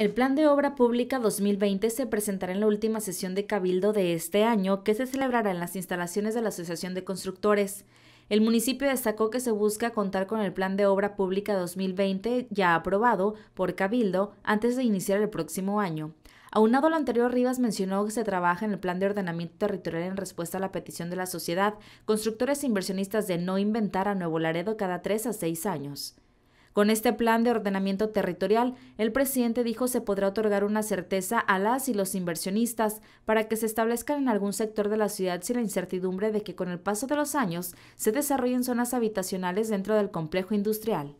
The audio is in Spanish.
El Plan de Obra Pública 2020 se presentará en la última sesión de Cabildo de este año, que se celebrará en las instalaciones de la Asociación de Constructores. El municipio destacó que se busca contar con el Plan de Obra Pública 2020 ya aprobado por Cabildo antes de iniciar el próximo año. Aunado a lo anterior, Rivas mencionó que se trabaja en el Plan de Ordenamiento Territorial en respuesta a la petición de la sociedad, constructores e inversionistas de no inventar a Nuevo Laredo cada tres a seis años. Con este plan de ordenamiento territorial, el presidente dijo se podrá otorgar una certeza a las y los inversionistas para que se establezcan en algún sector de la ciudad sin la incertidumbre de que con el paso de los años se desarrollen zonas habitacionales dentro del complejo industrial.